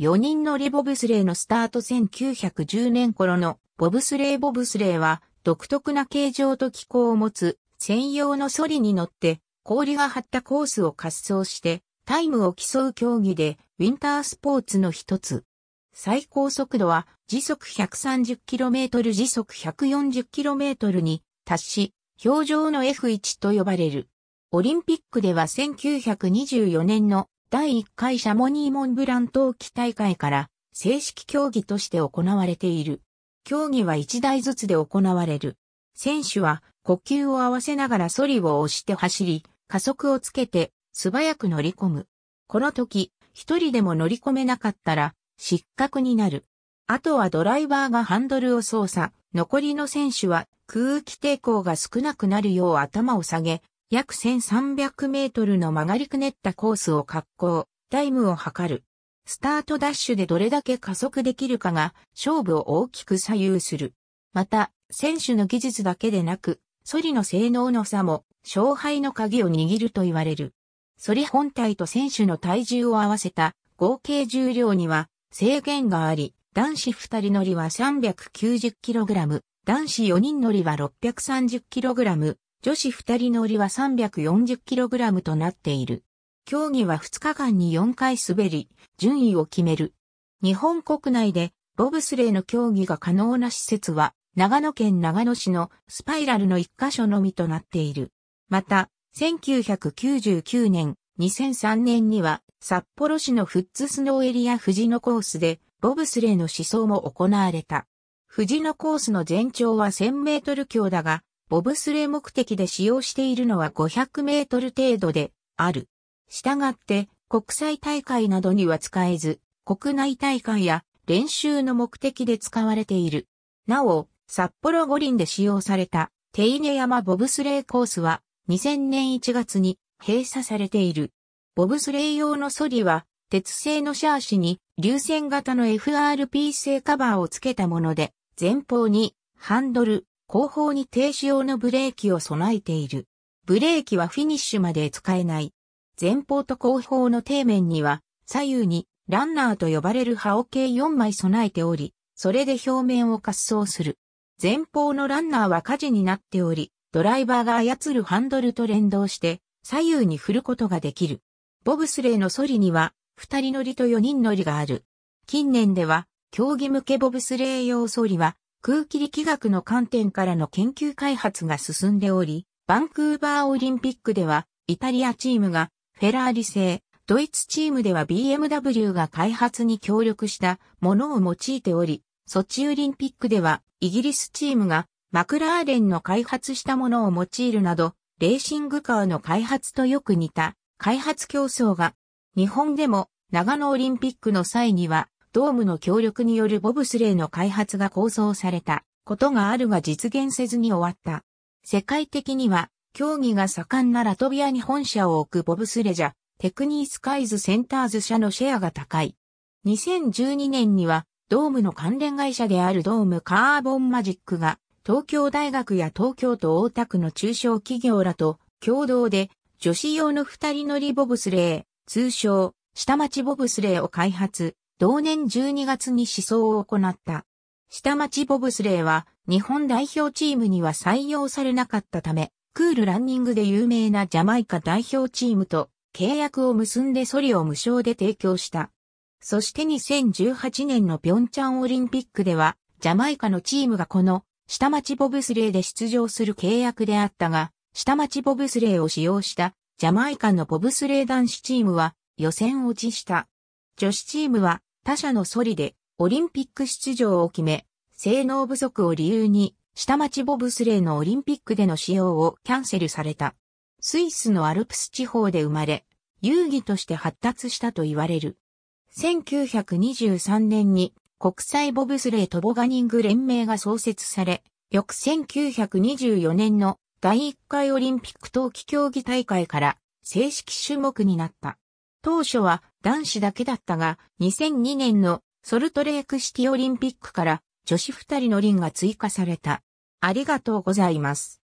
4人乗りボブスレーのスタート1910年頃のボブスレーボブスレーは独特な形状と機構を持つ専用のソリに乗って氷が張ったコースを滑走してタイムを競う競技でウィンタースポーツの一つ。最高速度は時速 130km 時速 140km に達し、氷上の F1 と呼ばれる。オリンピックでは1924年の第1回シャモニーモンブラン冬季大会から正式競技として行われている。競技は1台ずつで行われる。選手は呼吸を合わせながらソリを押して走り、加速をつけて素早く乗り込む。この時、一人でも乗り込めなかったら失格になる。あとはドライバーがハンドルを操作、残りの選手は空気抵抗が少なくなるよう頭を下げ、約1300メートルの曲がりくねったコースを滑行、タイムを測る。スタートダッシュでどれだけ加速できるかが勝負を大きく左右する。また、選手の技術だけでなく、ソリの性能の差も勝敗の鍵を握ると言われる。ソリ本体と選手の体重を合わせた合計重量には制限があり、男子2人乗りは 390kg、男子4人乗りは 630kg、女子二人乗りは 340kg となっている。競技は2日間に4回滑り、順位を決める。日本国内でボブスレーの競技が可能な施設は、長野県長野市のスパイラルの一箇所のみとなっている。また、1999年、2003年には、札幌市のフッツスノーエリア富士野コースで、ボブスレーの思想も行われた。富士野コースの全長は1000メートル強だが、ボブスレー目的で使用しているのは500メートル程度である。したがって国際大会などには使えず、国内大会や練習の目的で使われている。なお、札幌五輪で使用された手稲山ボブスレーコースは2000年1月に閉鎖されている。ボブスレー用のソリは鉄製のシャーシに流線型の FRP 製カバーを付けたもので、前方にハンドル、後方に停止用のブレーキを備えている。ブレーキはフィニッシュまで使えない。前方と後方の底面には左右にランナーと呼ばれる刃を計4枚備えており、それで表面を滑走する。前方のランナーは火事になっており、ドライバーが操るハンドルと連動して左右に振ることができる。ボブスレーのソリには2人乗りと4人乗りがある。近年では競技向けボブスレー用ソリは空気力学の観点からの研究開発が進んでおり、バンクーバーオリンピックでは、イタリアチームがフェラーリ製、ドイツチームでは BMW が開発に協力したものを用いており、ソチオリンピックではイギリスチームがマクラーレンの開発したものを用いるなど、レーシングカーの開発とよく似た開発競争が、日本でも長野オリンピックの際にはドームの協力によるボブスレーの開発が構想されたことがあるが実現せずに終わった。世界的には、競技が盛んなラトビアに本社を置くボブスレジャ、テクニースカイズセンターズ社のシェアが高い。2012年には、ドームの関連会社であるドームカーボンマジックが、東京大学や東京都大田区の中小企業らと共同で、女子用の二人乗りボブスレー、通称、下町ボブスレーを開発、同年12月に試走を行った。下町ボブスレーは日本代表チームには採用されなかったため、クールランニングで有名なジャマイカ代表チームと契約を結んでソリを無償で提供した。そして2018年のピョンチャンオリンピックでは、ジャマイカのチームがこの下町ボブスレーで出場する契約であったが、下町ボブスレーを使用したジャマイカのボブスレー男子チームは予選落ちした。女子チームは他社のソリでオリンピック出場を決め、性能不足を理由に、下町ボブスレーのオリンピックでの使用をキャンセルされた。スイスのアルプス地方で生まれ、遊戯として発達したと言われる。1923年に国際ボブスレートボガニング連盟が創設され、翌1924年の第1回オリンピック冬季競技大会から正式種目になった。当初は男子だけだったが、2002年のソルトレークシティオリンピックから女子二人の輪が追加された。ありがとうございます。